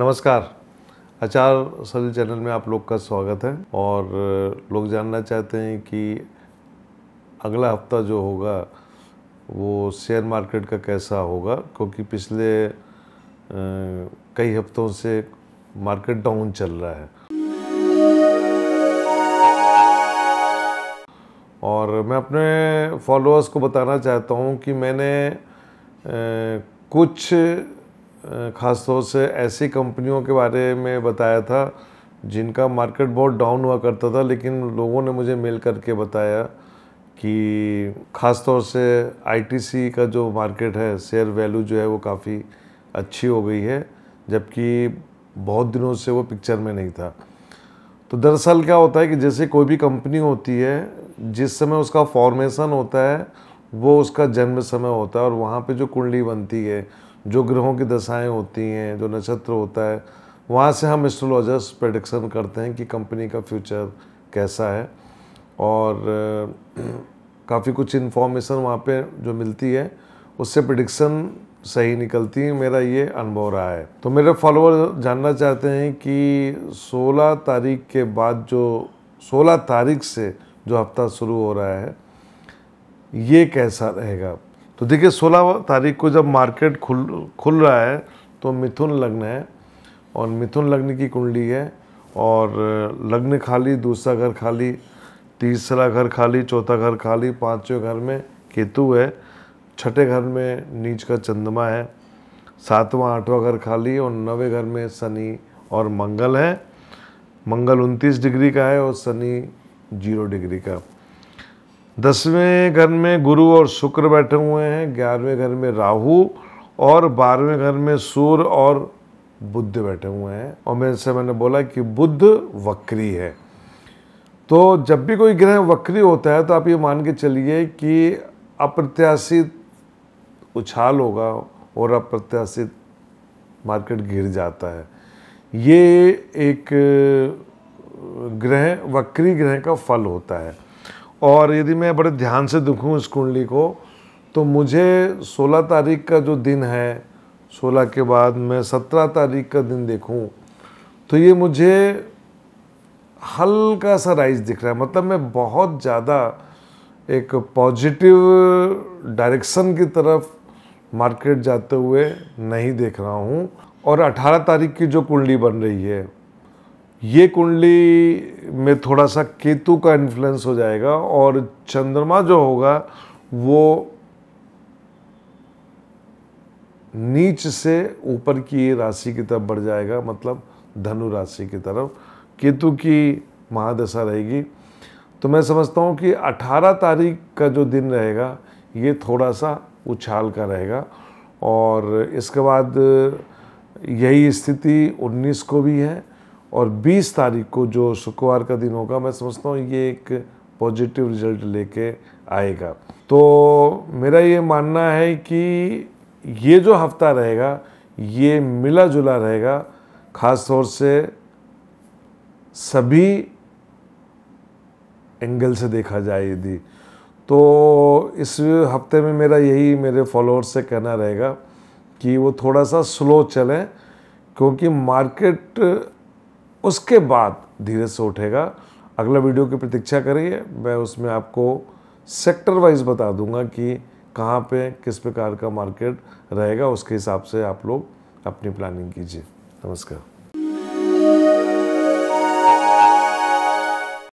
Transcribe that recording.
नमस्कार आचार सरल चैनल में आप लोग का स्वागत है और लोग जानना चाहते हैं कि अगला हफ्ता जो होगा वो शेयर मार्केट का कैसा होगा क्योंकि पिछले कई हफ्तों से मार्केट डाउन चल रहा है और मैं अपने फॉलोअर्स को बताना चाहता हूँ कि मैंने कुछ ख़ासतौर से ऐसी कंपनियों के बारे में बताया था जिनका मार्केट बहुत डाउन हुआ करता था लेकिन लोगों ने मुझे मेल करके बताया कि ख़ासतौर से आईटीसी का जो मार्केट है शेयर वैल्यू जो है वो काफ़ी अच्छी हो गई है जबकि बहुत दिनों से वो पिक्चर में नहीं था तो दरअसल क्या होता है कि जैसे कोई भी कंपनी होती है जिस समय उसका फॉर्मेशन होता है वो उसका जन्म समय होता है और वहाँ पे जो कुंडली बनती है जो ग्रहों की दशाएं होती हैं जो नक्षत्र होता है वहाँ से हम एस्ट्रोलॉजर्स प्रडिक्शन करते हैं कि कंपनी का फ्यूचर कैसा है और काफ़ी कुछ इन्फॉर्मेशन वहाँ पे जो मिलती है उससे प्रडिक्शन सही निकलती है मेरा ये अनुभव रहा है तो मेरे फॉलोअर जानना चाहते हैं कि 16 तारीख के बाद जो 16 तारीख से जो हफ्ता शुरू हो रहा है ये कैसा रहेगा तो देखिए 16 तारीख को जब मार्केट खुल खुल रहा है तो मिथुन लग्न है और मिथुन लग्न की कुंडली है और लग्न खाली दूसरा घर खाली तीसरा घर खाली चौथा घर खाली पांचवें घर में केतु है छठे घर में नीच का चंद्रमा है सातवां आठवां घर खाली और नवे घर में शनि और मंगल है मंगल उनतीस डिग्री का है और शनि जीरो डिग्री का दसवें घर में गुरु और शुक्र बैठे हुए हैं ग्यारहवें घर में राहु और बारहवें घर में सूर्य और बुद्ध बैठे हुए हैं और मैं से मैंने बोला कि बुद्ध वक्री है तो जब भी कोई ग्रह वक्री होता है तो आप ये मान के चलिए कि अप्रत्याशित उछाल होगा और अप्रत्याशित मार्केट गिर जाता है ये एक ग्रह वक्री ग्रह का फल होता है और यदि मैं बड़े ध्यान से देखूँ इस कुंडली को तो मुझे 16 तारीख का जो दिन है 16 के बाद मैं 17 तारीख का दिन देखूँ तो ये मुझे हल्का सा राइज दिख रहा है मतलब मैं बहुत ज़्यादा एक पॉजिटिव डायरेक्शन की तरफ मार्केट जाते हुए नहीं देख रहा हूँ और 18 तारीख की जो कुंडली बन रही है ये कुंडली में थोड़ा सा केतु का इन्फ्लुएंस हो जाएगा और चंद्रमा जो होगा वो नीच से ऊपर की राशि की तरफ बढ़ जाएगा मतलब धनु राशि की तरफ केतु की महादशा रहेगी तो मैं समझता हूँ कि 18 तारीख का जो दिन रहेगा ये थोड़ा सा उछाल का रहेगा और इसके बाद यही स्थिति 19 को भी है और 20 तारीख को जो शुक्रवार का दिन होगा मैं समझता हूँ ये एक पॉजिटिव रिजल्ट लेके आएगा तो मेरा ये मानना है कि ये जो हफ्ता रहेगा ये मिला जुला रहेगा ख़ास तौर से सभी एंगल से देखा जाए यदि तो इस हफ्ते में मेरा यही मेरे फॉलोअर्स से कहना रहेगा कि वो थोड़ा सा स्लो चलें क्योंकि मार्केट उसके बाद धीरे से उठेगा अगला वीडियो की प्रतीक्षा करिए मैं उसमें आपको सेक्टर वाइज बता दूंगा कि कहाँ पे किस प्रकार का मार्केट रहेगा उसके हिसाब से आप लोग अपनी प्लानिंग कीजिए नमस्कार